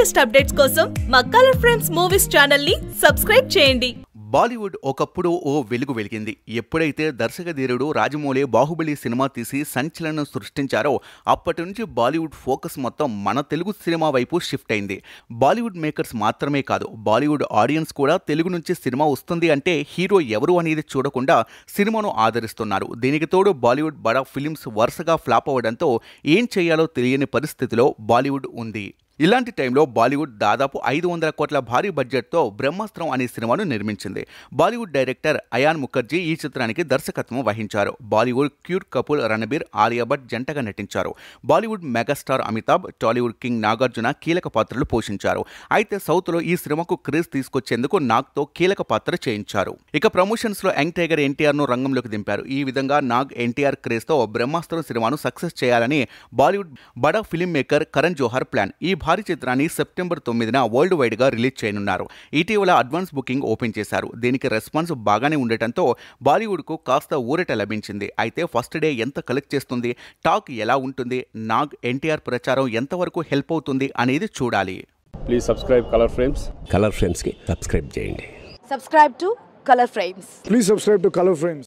latest updates కోసం మా colour friends movies channel ని సబ్స్క్రైబ్ చేయండి బాలీవుడ్ ఒకప్పుడు ఓ వెలుగు వెలిగింది ఎప్పుడైతే దర్శకధీరుడు రాజమౌళి బాహుబలి సినిమా తీసి సంచలనం సృష్టించారో అప్పటి నుంచి బాలీవుడ్ ఫోకస్ మొత్తం మన తెలుగు సినిమా వైపు షిఫ్ట్ అయింది బాలీవుడ్ మేకర్స్ మాత్రమే కాదు బాలీవుడ్ ఆడియన్స్ కూడా తెలుగు నుంచి సినిమా వస్తుంది అంటే హీరో ఎవరు అనేది చూడకుండా సినిమాను ఆదరిస్తున్నారు దీనికి తోడు బాలీవుడ్ బడా ఫిలిమ్స్ వరుసగా ఫ్లాప్ అవ్వడంతో ఏం చేయాలో తెలియని పరిస్థితిలో బాలీవుడ్ ఉంది ఇలాంటి టైంలో బాలీవుడ్ దాదాపు ఐదు వందల కోట్ల భారీ బడ్జెట్తో బ్రహ్మాస్త్రం అనే సినిమాను నిర్మించింది బాలీవుడ్ డైరెక్టర్ అయాన్ ముఖర్జీ ఈ చిత్రానికి దర్శకత్వం వహించారు బాలీవుడ్ క్యూర్ కపూర్ రణబీర్ ఆలియా భట్ జంటగా నటించారు Bollywood megastar Amitabh Tollywood king Nagarjuna కీలక పాత్రలు పోషించారు అయితే సౌత్లో ఈ సినిమాకు క్రేజ్ తీసుకొచ్చేందుకు నాగ్తో కీలక పాత్ర చేయించారు ఇక ప్రమోషన్స్లో యంగ్ టైగర్ ఎన్టీఆర్ను రంగంలోకి దింపారు ఈ విధంగా నాగ్ ఎన్టీఆర్ క్రేజ్తో బ్రహ్మాస్త్రం సినిమాను సక్సెస్ చేయాలని బాలీవుడ్ బడా film maker Karan Johar plan ఈ భారీ చిత్రాన్ని సెప్టెంబర్ తొమ్మిదిన వరల్డ్ వైడ్గా రిలీజ్ చేయనున్నారు ఇటీవల అడ్వాన్స్ బుకింగ్ ఓపెన్ చేశారు దీనికి రెస్పాన్స్ బాగానే ఉండటంతో బాలీవుడ్కు కాస్త ఊరట లభించింది అయితే ఫస్ట్ డే ఎంత కలెక్ట్ చేస్తుంది టాక్ ఎలా ఉంటుంది నాగ్ ఎన్టీఆర్ ప్రచారం ఎంతవరకు హెల్ప్ అవుతుంది అనేది చూడాలి please subscribe colour frames colour కి సబ్స్క్రైబ్ చేయండి subscribe to colour frames please subscribe to colour frames